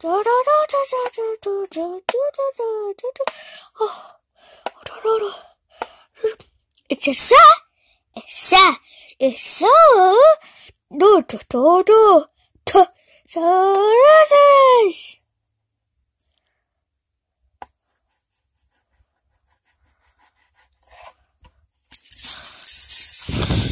It's a sa, a sa, a sa. Do do do do. do do do you